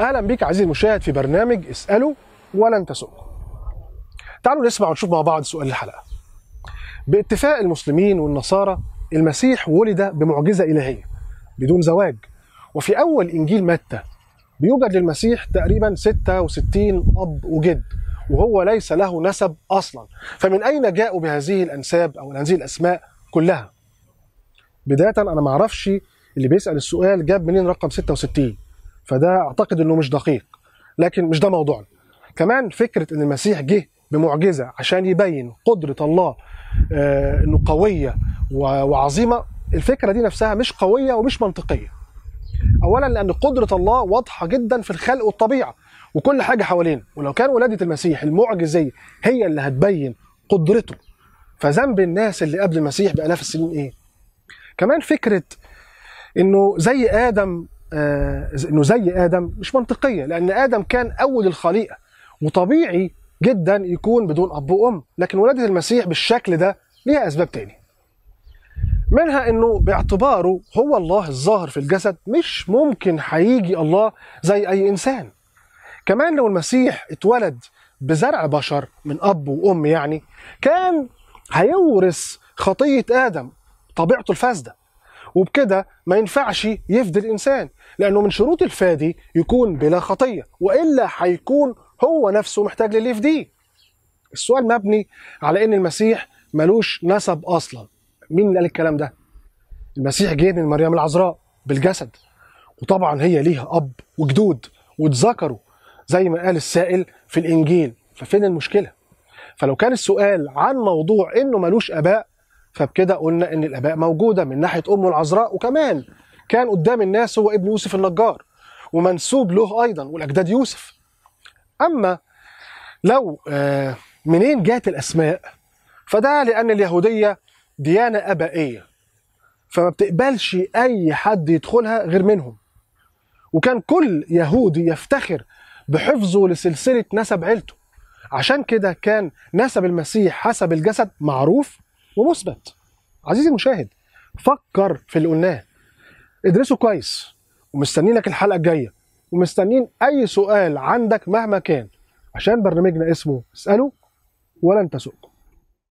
اهلا بيك عزيزي المشاهد في برنامج اساله ولن تسؤكم تعالوا نسمع ونشوف مع بعض سؤال الحلقه باتفاق المسلمين والنصارى المسيح ولد بمعجزه الهيه بدون زواج وفي اول انجيل متى بيوجد للمسيح تقريبا 66 اب وجد وهو ليس له نسب اصلا فمن اين جاءوا بهذه الانساب او هذه الاسماء كلها بدايه انا ما اعرفش اللي بيسال السؤال جاب منين رقم 66 فده اعتقد انه مش دقيق لكن مش ده موضوعنا كمان فكره ان المسيح جه بمعجزه عشان يبين قدره الله آه، انه قويه وعظيمه الفكره دي نفسها مش قويه ومش منطقيه اولا لان قدره الله واضحه جدا في الخلق والطبيعه وكل حاجه حوالينا ولو كان ولاده المسيح المعجزيه هي اللي هتبين قدرته فذنب الناس اللي قبل المسيح بالاف السنين ايه كمان فكره انه زي ادم آه، انه زي ادم مش منطقيه لان ادم كان اول الخليقه وطبيعي جدا يكون بدون اب وام لكن ولاده المسيح بالشكل ده ليها اسباب تاني منها انه باعتباره هو الله الظاهر في الجسد مش ممكن هيجي الله زي اي انسان كمان لو المسيح اتولد بزرع بشر من اب وام يعني كان هيورث خطيه ادم طبيعته الفاسده وبكده ما ينفعش يفدي الانسان لانه من شروط الفادي يكون بلا خطيه والا هيكون هو نفسه محتاج للي يفديه السؤال مبني على ان المسيح ملوش نسب اصلا مين اللي قال الكلام ده المسيح جه من مريم العذراء بالجسد وطبعا هي ليها اب وجدود واتذكروا زي ما قال السائل في الانجيل ففين المشكله فلو كان السؤال عن موضوع انه ملوش اباء فبكده قلنا ان الاباء موجوده من ناحيه امه العذراء وكمان كان قدام الناس هو ابن يوسف النجار ومنسوب له ايضا والاجداد يوسف اما لو آه، منين جات الاسماء فده لان اليهوديه ديانه ابائيه فما بتقبلش اي حد يدخلها غير منهم وكان كل يهودي يفتخر بحفظه لسلسله نسب عيلته عشان كده كان نسب المسيح حسب الجسد معروف ومثبت عزيزي المشاهد فكر في اللي قلناه ادرسه كويس ومستنينك الحلقه الجايه ومستنين اي سؤال عندك مهما كان عشان برنامجنا اسمه اساله ولا انت